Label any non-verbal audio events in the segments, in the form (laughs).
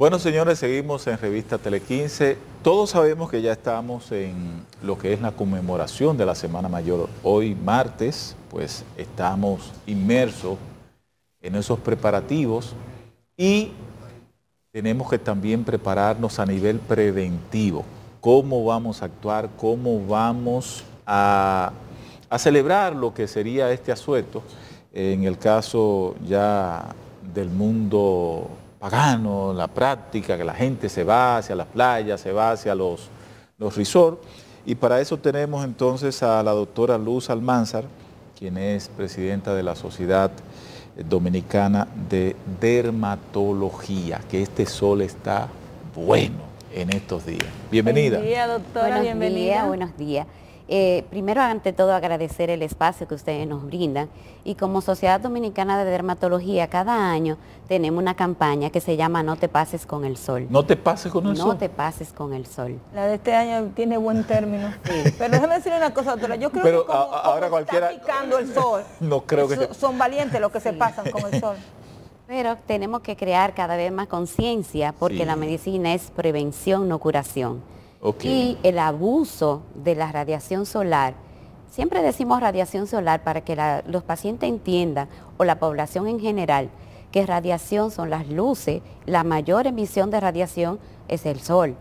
Bueno, señores, seguimos en Revista Tele15. Todos sabemos que ya estamos en lo que es la conmemoración de la Semana Mayor. Hoy, martes, pues estamos inmersos en esos preparativos y tenemos que también prepararnos a nivel preventivo. Cómo vamos a actuar, cómo vamos a, celebrar lo que sería este asueto. En el caso ya del mundo pagano, la práctica, que la gente se va hacia las playas, se va hacia los, los resorts. Y para eso tenemos entonces a la doctora Luz Almanzar, quien es presidenta de la Sociedad Dominicana de Dermatología, que este sol está bueno en estos días. Bienvenida. Buenos días, doctora. bienvenida. buenos días. Eh, primero, ante todo, agradecer el espacio que ustedes nos brindan. Y como Sociedad Dominicana de Dermatología, cada año tenemos una campaña que se llama No te pases con el sol. No te pases con el sol. No te pases con el sol. La de este año tiene buen término. (laughs) Pero déjame decir una cosa, doctora. Yo creo que como, ahora cualquiera... está picando el sol. (laughs) No creo que son, valientes los que se pasan con el sol. (laughs) Pero tenemos que crear cada vez más conciencia porque la medicina es prevención, no curación. Y el abuso de la radiación solar. Siempre decimos radiación solar para que los pacientes entiendan, o la población en general, que radiación son las luces, la mayor emisión de radiación es el sol.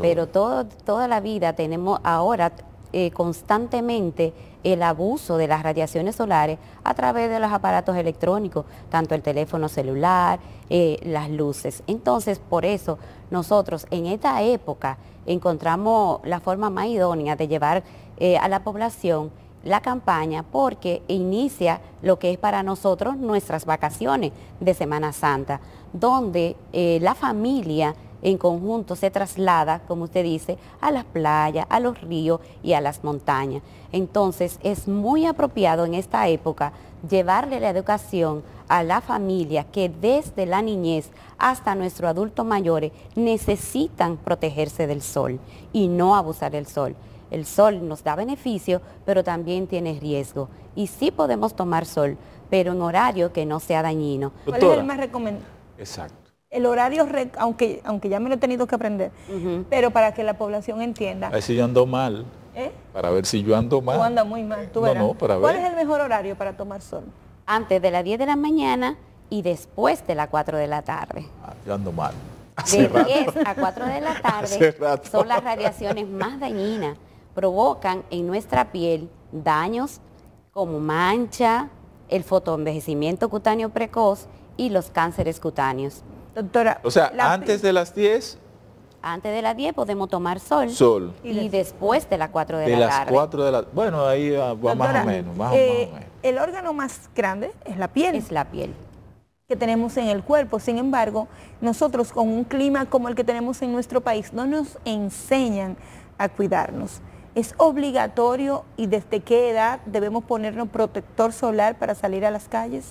Pero toda la vida tenemos ahora eh, constantemente el abuso de las radiaciones solares a través de los aparatos electrónicos, tanto el teléfono celular, eh, las luces. Entonces, por eso nosotros en esta época encontramos la forma más idónea de llevar eh, a la población la campaña porque inicia lo que es para nosotros nuestras vacaciones de Semana Santa, donde eh, la familia en conjunto se traslada, como usted dice, a las playas, a los ríos y a las montañas. Entonces es muy apropiado en esta época llevarle la educación a la familia que desde la niñez hasta nuestro adulto mayores necesitan protegerse del sol y no abusar del sol. El sol nos da beneficio, pero también tiene riesgo. Y sí podemos tomar sol, pero en horario que no sea dañino. ¿Cuál es el más recomendado? Exacto el horario, aunque, aunque ya me lo he tenido que aprender, pero para que la población entienda. A ver si yo ando mal. ¿Eh? Para ver si yo ando mal. Tú andas muy mal, tú ¿Cuál es el mejor horario para tomar sol? Antes de las 10 de la mañana y después de las 4 de la tarde. Ah, yo ando mal. de 10 a 4 de la (laughs) tarde son las radiaciones más dañinas. Provocan en nuestra piel daños como mancha, el fotoenvejecimiento cutáneo precoz y los cánceres cutáneos. Doctora. O sea, antes de las 10 antes de las 10 podemos tomar sol. Sol. Y después de las 4 de, la las tarde. las 4 de la Bueno, ahí va más, o menos, eh, o menos. El órgano más grande es la piel. Es la piel. Que tenemos en el cuerpo. Sin embargo, nosotros con un clima como el que tenemos en nuestro país, no nos enseñan a cuidarnos. Es obligatorio y desde qué edad debemos ponernos protector solar para salir a las calles.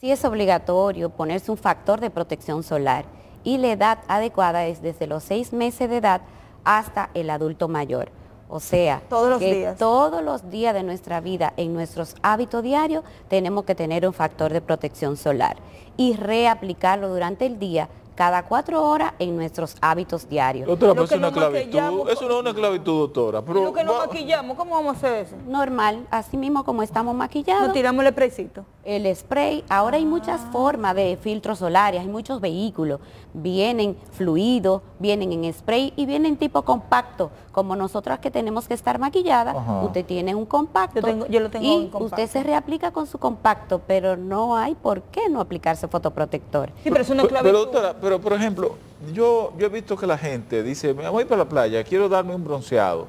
Si es obligatorio ponerse un factor de protección solar y la edad adecuada es desde los seis meses de edad hasta el adulto mayor. O sea, todos los días. todos los días de nuestra vida, en nuestros hábitos diarios, tenemos que tener un factor de protección solar y reaplicarlo durante el día cada cuatro horas en nuestros hábitos diarios. Doctora, pero es una clavitud, es una clavitud, doctora. Pero, lo que no maquillamos, ¿cómo vamos a hacer eso? Normal, así mismo como estamos maquillados. ¿No tiramos el spraycito. El spray, ahora hay muchas ah. formas de filtros solares, hay muchos vehículos, vienen fluidos, vienen en spray y vienen tipo compacto. Como nosotras que tenemos que estar maquilladas, usted tiene un compacto. Yo, lo tengo y usted se reaplica con su compacto, pero no hay por qué no aplicarse fotoprotector. Sí, pero es una clavitud pero por ejemplo, yo, yo he visto que la gente dice, me voy para la playa, quiero darme un bronceado,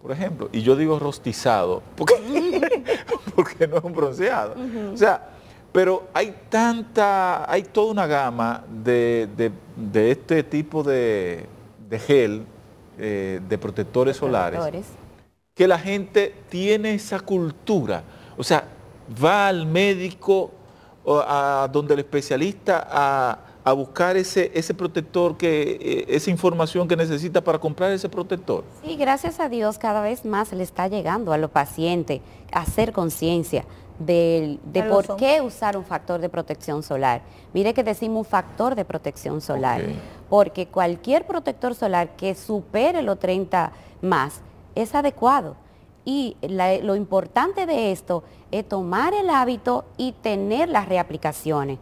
por ejemplo, y yo digo rostizado, porque, (laughs) porque no es un bronceado. O sea, pero hay tanta, hay toda una gama de, este tipo de, gel, eh, de protectores solares, que la gente tiene esa cultura. O sea, va al médico, a donde el especialista, a a buscar ese, ese protector, que, eh, esa información que necesita para comprar ese protector. Sí, gracias a Dios cada vez más le está llegando a los pacientes a hacer conciencia de, por qué usar un factor de protección solar. Mire que decimos un factor de protección solar, porque cualquier protector solar que supere los 30 más es adecuado. Y lo importante de esto es tomar el hábito y tener las reaplicaciones.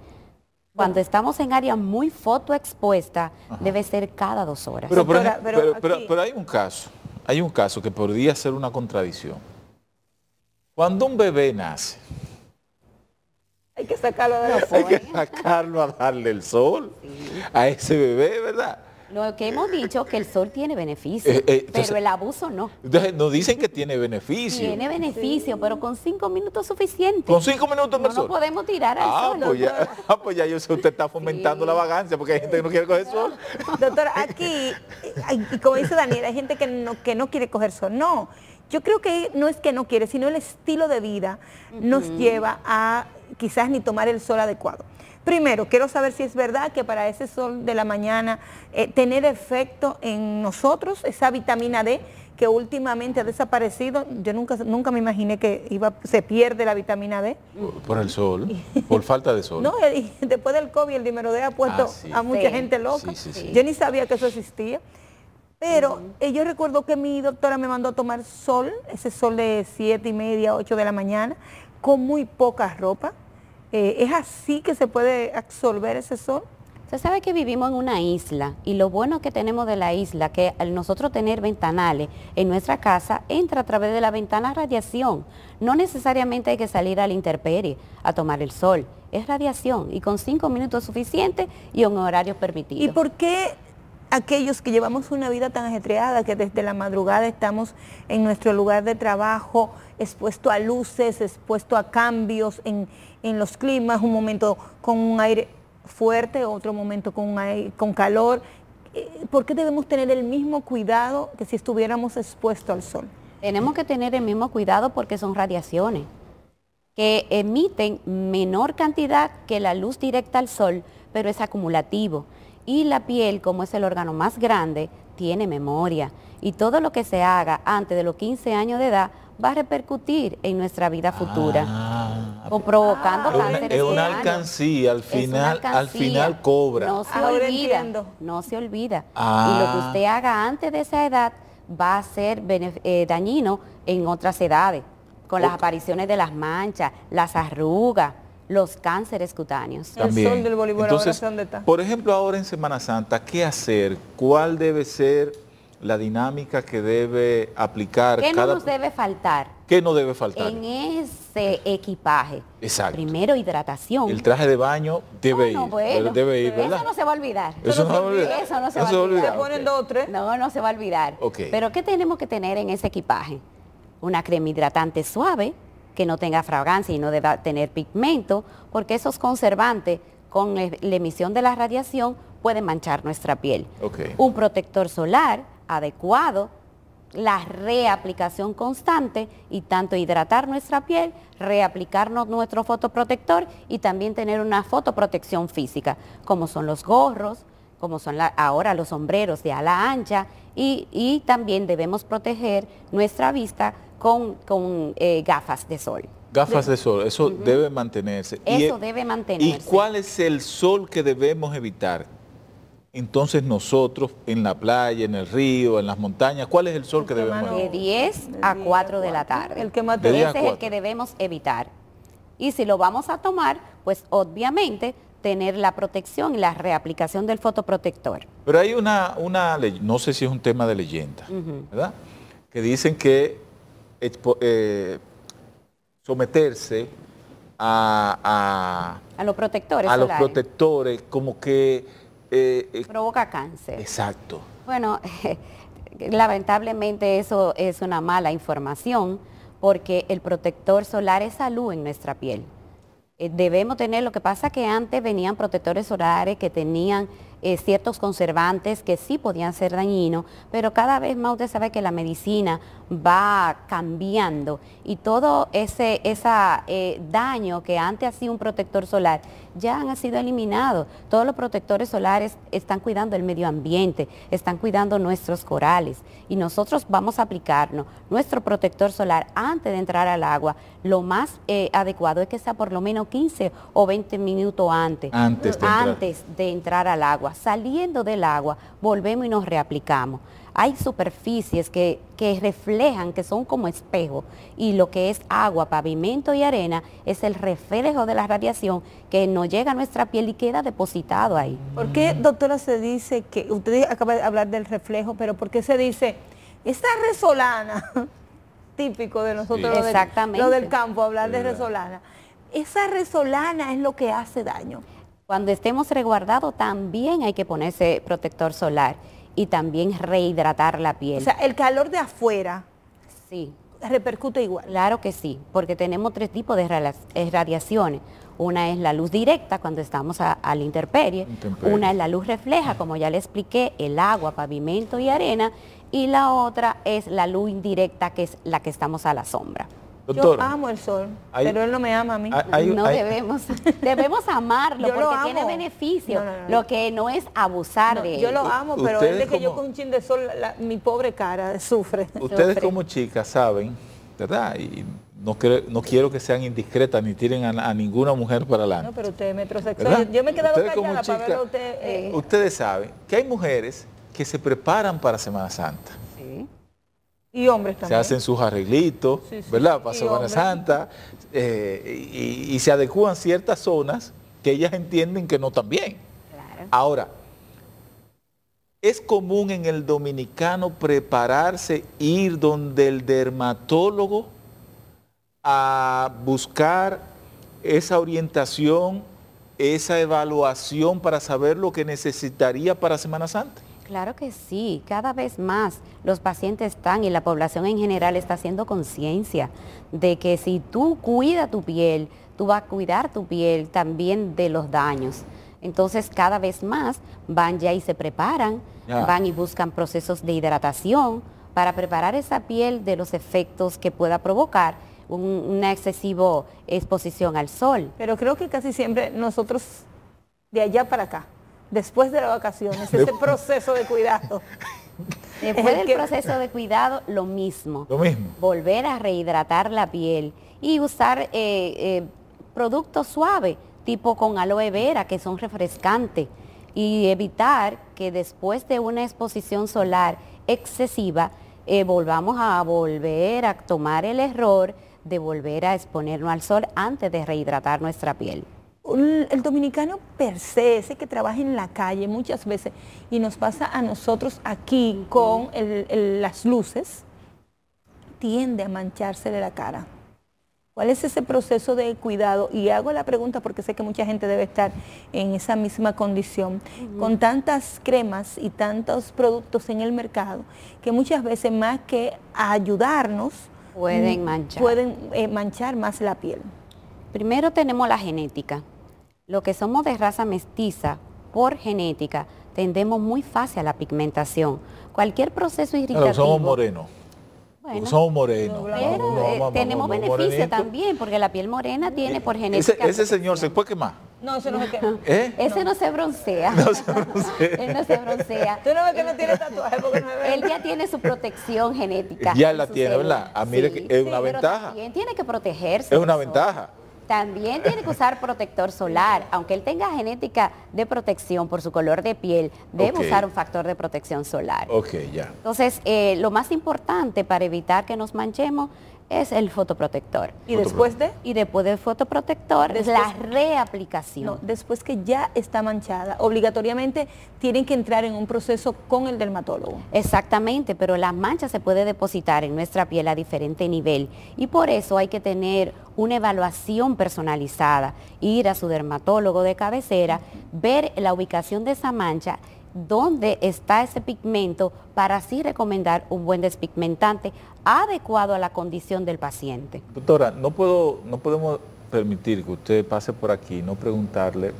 Cuando estamos en área muy fotoexpuesta, debe ser cada dos horas. Pero, hay un caso, hay un caso que podría ser una contradicción. Cuando un bebé nace, hay que sacarlo de la (laughs) Hay que sacarlo a darle el sol a ese bebé, ¿verdad? Lo que hemos dicho que el sol tiene beneficio, eh, eh, pero el abuso no. Nos dicen que tiene beneficio. Tiene beneficio, pero con cinco minutos suficiente. Con cinco minutos no, no podemos tirar al ah, sol. Pues (laughs) ah, pues ya yo sé, usted está fomentando la vagancia porque hay gente que no quiere coger sol. (laughs) Doctor, aquí, y como dice Daniel, hay gente que no, que no quiere coger sol. No, yo creo que no es que no quiere, sino el estilo de vida nos lleva a quizás ni tomar el sol adecuado. Primero, quiero saber si es verdad que para ese sol de la mañana eh, tener efecto en nosotros, esa vitamina D que últimamente ha desaparecido, yo nunca, nunca me imaginé que iba, se pierde la vitamina D. Por el sol, por falta de sol. (laughs) No, eh, después del COVID el dinero D ha puesto ah, a mucha gente loca. yo ni sabía que eso existía. Pero eh, yo recuerdo que mi doctora me mandó a tomar sol, ese sol de siete y media, 8 de la mañana, con muy poca ropa eh, ¿Es así que se puede absorber ese sol? Se sabe que vivimos en una isla y lo bueno que tenemos de la isla, que al nosotros tener ventanales en nuestra casa, entra a través de la ventana radiación. No necesariamente hay que salir al interperie a tomar el sol, es radiación y con cinco minutos es suficiente y un horario permitido. ¿Y por qué aquellos que llevamos una vida tan ajetreada, que desde la madrugada estamos en nuestro lugar de trabajo, expuesto a luces, expuesto a cambios, en en los climas, un momento con un aire fuerte, otro momento con, con calor. Eh, ¿Por qué debemos tener el mismo cuidado que si estuviéramos expuestos al sol? Tenemos que tener el mismo cuidado porque son radiaciones que emiten menor cantidad que la luz directa al sol, pero es acumulativo. Y la piel, como es el órgano más grande, tiene memoria. Y todo lo que se haga antes de los 15 años de edad va a repercutir en nuestra vida futura. Ah. O provocando cáncer. Es una alcancía, al final, al final cobra. No se olvida, no se olvida. Y lo que ah. usted haga antes de esa edad va a ser eh, dañino en otras edades, con las apariciones de las manchas, las arrugas los cánceres cutáneos. Por ejemplo, ahora en Semana Santa, ¿qué hacer? ¿Cuál debe ser la dinámica que debe aplicar. ¿Qué no nos debe faltar? ¿Qué no debe faltar? En ese equipaje. Exacto. Primero hidratación. El traje de baño debe ah, ir. debe Eso no se va a olvidar. Eso, no, se va a olvidar. Eso no se, va a olvidar. Ponen dos, tres. No, no se va a olvidar. Pero ¿qué tenemos que tener en ese equipaje? Una crema hidratante suave, que no tenga fragancia y no deba tener pigmento, porque esos conservantes con la emisión de la radiación pueden manchar nuestra piel. Un protector solar adecuado, la reaplicación constante y tanto hidratar nuestra piel, reaplicarnos nuestro fotoprotector y también tener una fotoprotección física, como son los gorros, como son ahora los sombreros de ala ancha y, también debemos proteger nuestra vista con, eh, gafas de sol. Gafas de sol, eso debe mantenerse. Eso debe mantenerse. ¿Y e cuál es el sol que debemos evitar? entonces nosotros en la playa, en el río, en las montañas, ¿cuál es el sol que este debemos tomar? De 10 a 4 de la tarde. El que más Ese es el que debemos evitar. Y si lo vamos a tomar, pues obviamente tener la protección y la reaplicación del fotoprotector. Pero hay una, una no sé si es un tema de leyenda, ¿verdad? Que dicen que eh, someterse a, a, los protectores. A los protectores, como que eh, eh, Provoca cáncer. Exacto. Bueno, (laughs) lamentablemente eso es una mala información porque el protector solar es salud en nuestra piel. Eh, debemos tener, lo que pasa que antes venían protectores solares que tenían ciertos conservantes que sí podían ser dañinos, pero cada vez más usted sabe que la medicina va cambiando y todo ese, daño que antes hacía un protector solar ya han sido eliminados. Todos los protectores solares están cuidando el medio ambiente, están cuidando nuestros corales y nosotros vamos a aplicarnos nuestro protector solar antes de entrar al agua. Lo más eh, adecuado es que sea por lo menos 15 o 20 minutos antes, antes de entrar al agua. Saliendo del agua, volvemos y nos reaplicamos hay superficies que, reflejan, que son como espejo, y lo que es agua, pavimento y arena es el reflejo de la radiación que nos llega a nuestra piel y queda depositado ahí. ¿Por qué, doctora, se dice que, usted acaba de hablar del reflejo, pero ¿por qué se dice, esta resolana, (laughs) típico de nosotros, lo, Del, campo, hablar de resolana, esa resolana es lo que hace daño. Cuando estemos resguardados también hay que ponerse protector solar y también rehidratar la piel. O sea, el calor de afuera. Sí. Repercute igual. Claro que sí, porque tenemos tres tipos de eh, radiaciones. Una es la luz directa cuando estamos a, la Una es la luz refleja, como ya le expliqué, el agua, pavimento y arena. Y la otra es la luz indirecta, que es la que estamos a la sombra yo amo el sol, pero él no me ama a mí. no debemos. (laughs) debemos amarlo porque tiene beneficio. lo que no es abusar de él. Yo lo amo, pero él de que yo con un chin de sol, mi pobre cara (laughs) sufre. Ustedes como chicas saben, ¿verdad? Y no, no quiero que sean indiscretas ni tiren a, ninguna mujer para adelante. No, pero usted es metrosexual. Yo, me he quedado callada para verlo usted. Eh. Ustedes saben que hay mujeres que se preparan para Semana Santa. Y hombres también. Se hacen sus arreglitos, ¿verdad? Para Semana Santa. Eh, y, se adecúan ciertas zonas que ellas entienden que no están bien. Ahora, es común en el dominicano prepararse, ir donde el dermatólogo a buscar esa orientación, esa evaluación para saber lo que necesitaría para Semana Santa. Claro que sí, cada vez más los pacientes están y la población en general está haciendo conciencia de que si tú cuidas tu piel, tú vas a cuidar tu piel también de los daños. Entonces cada vez más van ya y se preparan, van y buscan procesos de hidratación para preparar esa piel de los efectos que pueda provocar una excesiva exposición al sol. Pero creo que casi siempre nosotros de allá para acá después de las vacaciones, ese proceso de cuidado. (laughs) Después del proceso de cuidado, lo mismo. Lo mismo. Volver a rehidratar la piel y usar eh, eh, productos suaves, tipo con aloe vera, que son refrescantes, y evitar que después de una exposición solar excesiva, eh, volvamos a volver a tomar el error de volver a exponernos al sol antes de rehidratar nuestra piel el dominicano per se, ese que trabaja en la calle muchas veces, y nos pasa a nosotros aquí con las luces, tiende a manchársele la cara. ¿Cuál es ese proceso de cuidado? Y hago la pregunta porque sé que mucha gente debe estar en esa misma condición. Con tantas cremas y tantos productos en el mercado, que muchas veces más que ayudarnos, pueden mm, pueden, eh, manchar más la piel. Primero tenemos la genética. Lo que somos de raza mestiza por genética, tendemos muy fácil a la pigmentación. Cualquier proceso irritativo... Pero somos morenos. Bueno, somos morenos. Pero eh, tenemos beneficio también, porque la piel morena eh, tiene por genética... Ese, señor se puede quemar. No, ese no se quema. (laughs) ¿Eh? Ese no. se broncea. No se broncea. (laughs) Él no se broncea. Tú no ves que no tiene tatuaje porque no Él ya tiene su protección genética. Ya la tiene, ¿verdad? Ah, mire es una ventaja. tiene que protegerse. Es una ventaja. También tiene que usar protector solar, aunque él tenga genética de protección por su color de piel, debe usar un factor de protección solar. Ok, ya. Entonces, eh, lo más importante para evitar que nos manchemos es el fotoprotector. ¿Y después de? Y después del fotoprotector es la reaplicación. No, después que ya está manchada, obligatoriamente tienen que entrar en un proceso con el dermatólogo. Exactamente, pero la mancha se puede depositar en nuestra piel a diferente nivel y por eso hay que tener una evaluación personalizada, ir a su dermatólogo de cabecera, ver la ubicación de esa mancha dónde está ese pigmento para así recomendar un buen despigmentante adecuado a la condición del paciente. Doctora, no, puedo, no podemos permitir que usted pase por aquí y no preguntarle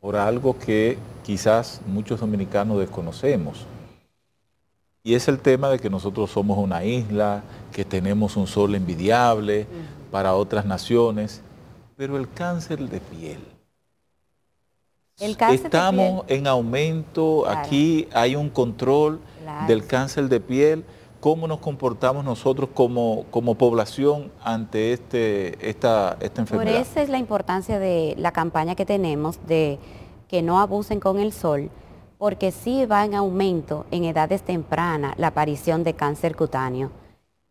por algo que quizás muchos dominicanos desconocemos. Y es el tema de que nosotros somos una isla, que tenemos un sol envidiable mm. para otras naciones, pero el cáncer de piel. Estamos en aumento, aquí hay un control del cáncer de piel. ¿Cómo nos comportamos nosotros como, población ante este, esta, esta enfermedad? Por eso es la importancia de la campaña que tenemos de que no abusen con el sol porque sí va en aumento en edades tempranas la aparición de cáncer cutáneo.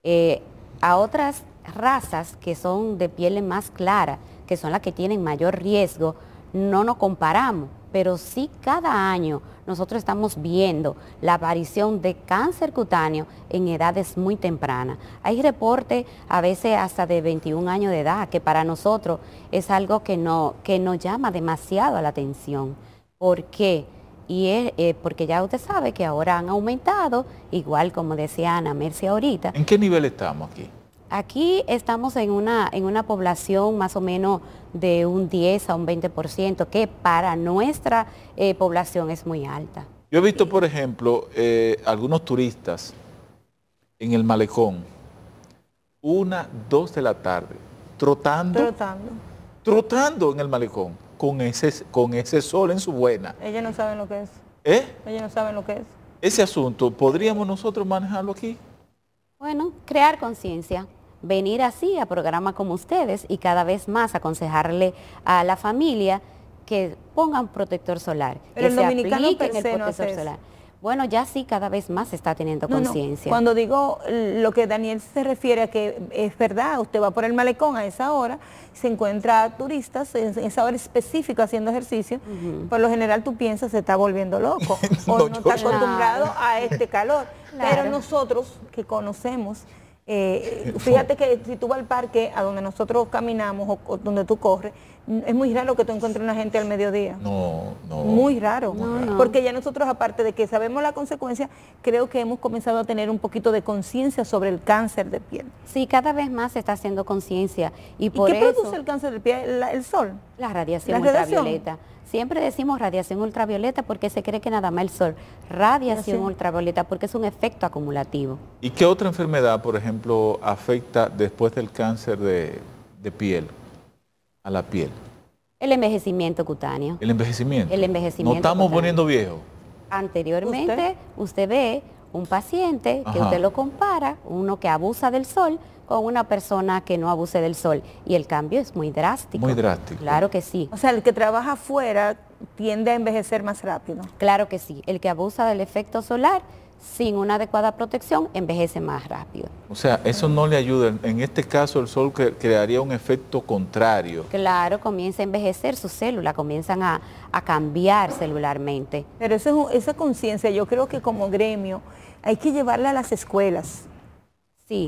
Eh, a otras razas que son de piel más clara, que son las que tienen mayor riesgo, no nos comparamos, pero sí cada año nosotros estamos viendo la aparición de cáncer cutáneo en edades muy tempranas. Hay reportes a veces hasta de 21 años de edad, que para nosotros es algo que, no, que nos llama demasiado la atención. ¿Por qué? y es eh, porque ya usted sabe que ahora han aumentado, igual como decía Ana Mercia ahorita. ¿En qué nivel estamos aquí? Aquí estamos en una, en una población más o menos de un 10 a un 20%, que para nuestra eh, población es muy alta. Yo he visto, por ejemplo, eh, algunos turistas en el malecón, una, dos de la tarde, trotando. Trotando. Trotando en el malecón con ese, con ese sol en su buena. Ella no sabe lo que es. ¿Eh? no saben lo que es. Ese asunto, ¿podríamos nosotros manejarlo aquí? Bueno, crear conciencia venir así a programa como ustedes y cada vez más aconsejarle a la familia que pongan protector solar, el se dominicano el protector solar. Bueno, ya sí cada vez más está teniendo conciencia. Cuando digo lo que Daniel se refiere a que es verdad, usted va por el malecón a esa hora, se encuentra turistas en esa hora específica haciendo ejercicio, por lo general tú piensas se está volviendo loco (laughs) o no está acostumbrado a este calor. Pero nosotros que conocemos eh, eh, fíjate que si tú vas al parque, a donde nosotros caminamos o, donde tú corres, es muy raro que tú encuentres una gente al mediodía. No, no. Muy raro. Porque ya nosotros, aparte de que sabemos la consecuencia, creo que hemos comenzado a tener un poquito de conciencia sobre el cáncer de piel. Sí, cada vez más se está haciendo conciencia. ¿Y, por qué produce el cáncer de piel? el sol. La radiación, la radiación ultravioleta. Siempre decimos radiación ultravioleta porque se cree que nada más el sol. Radiación ultravioleta porque es un efecto acumulativo. ¿Y qué otra enfermedad, por ejemplo, afecta después del cáncer de, piel a la piel? El envejecimiento cutáneo. El envejecimiento. El envejecimiento. Nos estamos poniendo viejo? Anteriormente, usted, ve un paciente que usted lo compara, uno que abusa del sol, con una persona que no abuse del sol. Y el cambio es muy drástico. Muy drástico. Claro que sí. O sea, el que trabaja afuera tiende a envejecer más rápido. Claro que sí. El que abusa del efecto solar sin una adecuada protección envejece más rápido. O sea, eso no le ayuda. En este caso el sol crearía un efecto contrario. Claro, comienza a envejecer sus células, comienzan a, cambiar celularmente. Pero eso, esa conciencia yo creo que como gremio hay que llevarla a las escuelas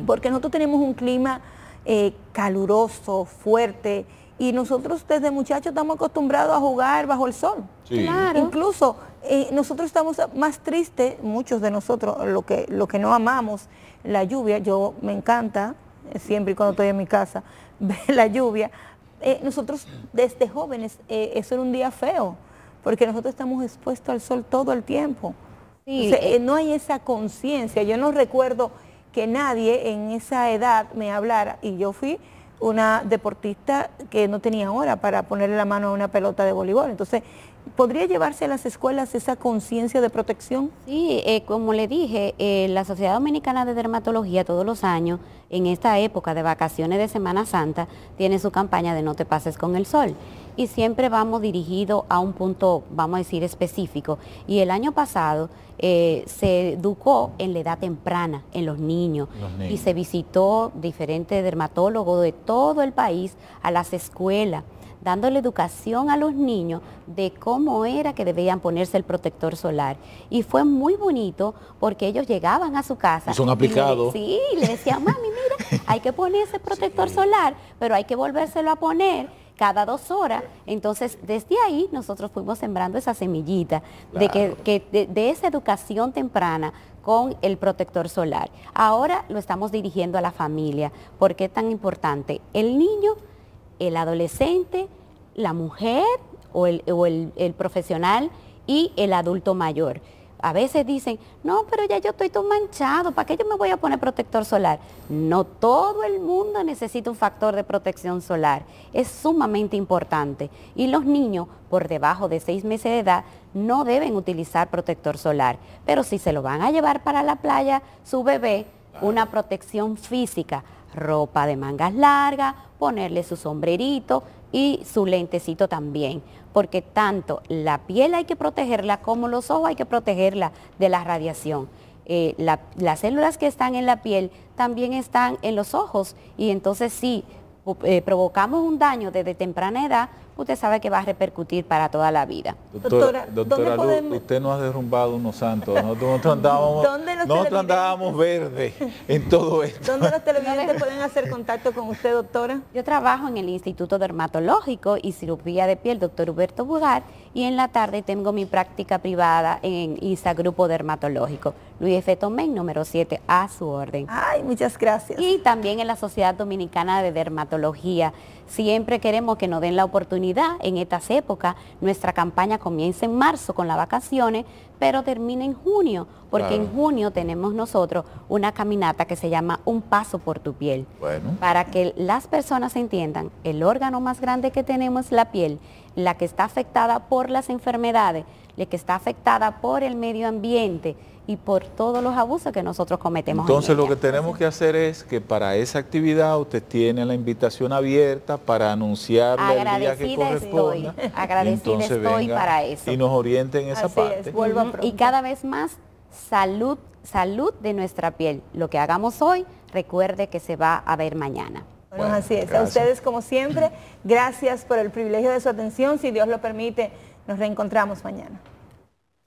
porque nosotros tenemos un clima eh, caluroso, fuerte, y nosotros desde muchachos estamos acostumbrados a jugar bajo el sol. Claro. Incluso eh, nosotros estamos más tristes, muchos de nosotros, lo que, lo que no amamos, la lluvia, yo me encanta, eh, siempre y cuando estoy en mi casa, (laughs) ver la lluvia. nosotros desde jóvenes, eso era un día feo, porque nosotros estamos expuestos al sol todo el tiempo. Sí. no hay esa conciencia. Yo no recuerdo que nadie en esa edad me hablara y yo fui una deportista que no tenía hora para ponerle la mano a una pelota de voleibol. Entonces, ¿podría llevarse a las escuelas esa conciencia de protección? Sí, eh, como le dije, eh, la Sociedad Dominicana de Dermatología todos los años, en esta época de vacaciones de Semana Santa, tiene su campaña de No te pases con el sol y siempre vamos dirigidos a un punto, vamos a decir, específico. Y el año pasado eh, se educó en la edad temprana, en los niños, y se visitó diferentes dermatólogos de todo el país a las escuelas dándole educación a los niños de cómo era que debían ponerse el protector solar. Y fue muy bonito porque ellos llegaban a su casa. son aplicados. sí, le decían, mami, mira, hay que ponerse protector (laughs) solar, pero hay que volvérselo a poner cada dos horas. Entonces, desde ahí nosotros fuimos sembrando esa semillita de que, de, esa educación temprana con el protector solar. Ahora lo estamos dirigiendo a la familia. ¿Por qué tan importante? El niño, el adolescente, la mujer o el profesional y el adulto mayor a veces dicen, no, pero ya yo estoy todo manchado, ¿para qué yo me voy a poner protector solar? No todo el mundo necesita un factor de protección solar, es sumamente importante. Y los niños por debajo de seis meses de edad no deben utilizar protector solar, pero si se lo van a llevar para la playa, su bebé, una protección física, ropa de mangas largas, ponerle su sombrerito, y su lentecito también, porque tanto la piel hay que protegerla como los ojos hay que protegerla de la radiación. Eh, las células que están en la piel también están en los ojos y entonces sí, eh, provocamos un daño desde temprana edad, usted sabe que va a repercutir para toda la vida. Doctora, usted nos ha derrumbado unos santos. Nosotros, andábamos, (laughs) nosotros andábamos verde en todo esto. ¿Dónde los (laughs) televidentes pueden hacer contacto con usted, doctora? Yo trabajo en el Instituto Dermatológico y Cirugía de Piel, doctor Huberto Bugar, y en la tarde tengo mi práctica privada en ISA Grupo Dermatológico. Luis F. Tomé, número 7, a su orden. Ay, muchas gracias. Y también en la Sociedad Dominicana de Dermatología. Siempre queremos que nos den la oportunidad en estas épocas. Nuestra campaña comienza en marzo con las vacaciones, pero termina en junio, porque en junio tenemos nosotros una caminata que se llama Un Paso por tu piel. Para que las personas entiendan, el órgano más grande que tenemos es la piel, la que está afectada por las enfermedades, la que está afectada por el medio ambiente, y por todos los abusos que nosotros cometemos. Entonces lo que tenemos que hacer es que para esa actividad usted tiene la invitación abierta para anunciar el día que corresponda. Estoy, agradecida estoy (laughs) para eso. Y nos oriente en esa parte. y cada vez más salud, salud de nuestra piel. Lo que hagamos hoy, recuerde que se va a ver mañana. Bueno, así es. A ustedes, como siempre, (clears throat) gracias por el privilegio de su atención. Si Dios lo permite, nos reencontramos mañana.